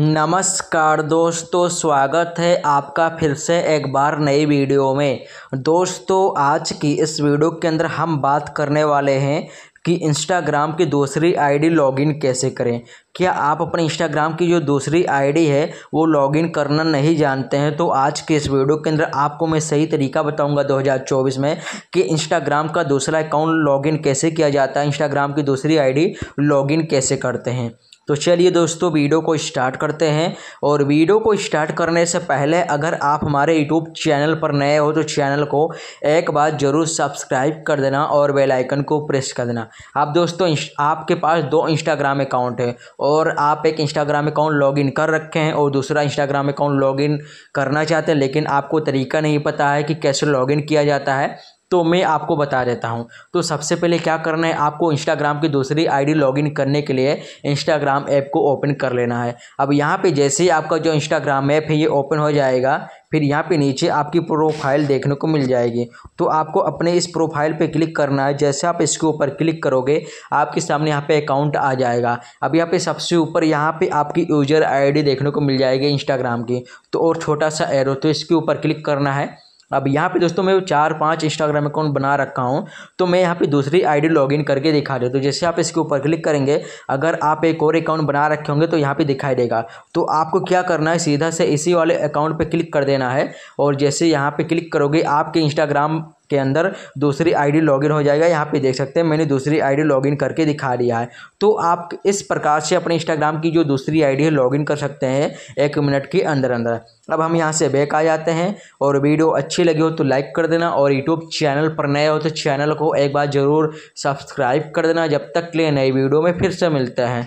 नमस्कार दोस्तों स्वागत है आपका फिर से एक बार नई वीडियो में दोस्तों आज की इस वीडियो के अंदर हम बात करने वाले हैं कि इंस्टाग्राम की दूसरी आईडी लॉगिन कैसे करें क्या आप अपने इंस्टाग्राम की जो दूसरी आईडी है वो लॉगिन करना नहीं जानते हैं तो आज के इस वीडियो के अंदर आपको मैं सही तरीका बताऊंगा 2024 में कि इंस्टाग्राम का दूसरा अकाउंट लॉगिन कैसे किया जाता है इंस्टाग्राम की दूसरी आईडी लॉगिन कैसे करते हैं तो चलिए दोस्तों वीडियो को स्टार्ट करते हैं और वीडियो को स्टार्ट करने से पहले अगर आप हमारे यूट्यूब चैनल पर नए हो तो चैनल को एक बार ज़रूर सब्सक्राइब कर देना और बेल आइकन को प्रेस कर देना आप दोस्तों आपके पास दो इंस्टाग्राम अकाउंट है और आप एक इंस्टाग्राम अकाउंट लॉगिन कर रखे हैं और दूसरा इंस्टाग्राम अकाउंट लॉगिन करना चाहते हैं लेकिन आपको तरीका नहीं पता है कि कैसे लॉगिन किया जाता है तो मैं आपको बता देता हूँ तो सबसे पहले क्या करना है आपको इंस्टाग्राम की दूसरी आईडी लॉगिन करने के लिए इंस्टाग्राम ऐप को ओपन कर लेना है अब यहाँ पे जैसे ही आपका जो इंस्टाग्राम ऐप है ये ओपन हो जाएगा फिर यहाँ पे नीचे आपकी प्रोफाइल देखने को मिल जाएगी तो आपको अपने इस प्रोफाइल पे क्लिक करना है जैसे आप इसके ऊपर क्लिक करोगे आपके सामने यहाँ पे अकाउंट आ जाएगा अब यहाँ पे सबसे ऊपर यहाँ पे आपकी यूजर आईडी देखने को मिल जाएगी इंस्टाग्राम की तो और छोटा सा एरो तो इसके ऊपर क्लिक करना है अब यहाँ पे दोस्तों मैं चार पांच इंस्टाग्राम अकाउंट बना रखा हूँ तो मैं यहाँ पे दूसरी आईडी लॉगिन करके दिखा रही हूँ तो जैसे आप इसके ऊपर क्लिक करेंगे अगर आप एक और अकाउंट बना रखे होंगे तो यहाँ पे दिखाई देगा तो आपको क्या करना है सीधा से इसी वाले अकाउंट पर क्लिक कर देना है और जैसे यहाँ पर क्लिक करोगे आपके इंस्टाग्राम के अंदर दूसरी आईडी लॉगिन हो जाएगा यहाँ पे देख सकते हैं मैंने दूसरी आईडी लॉगिन करके दिखा दिया है तो आप इस प्रकार से अपने इंस्टाग्राम की जो दूसरी आईडी है लॉगिन कर सकते हैं एक मिनट के अंदर अंदर अब हम यहाँ से बैक आ जाते हैं और वीडियो अच्छी लगी हो तो लाइक कर देना और यूट्यूब चैनल पर नए हो तो चैनल को एक बार ज़रूर सब्सक्राइब कर देना जब तक के लिए नई वीडियो में फिर से मिलते हैं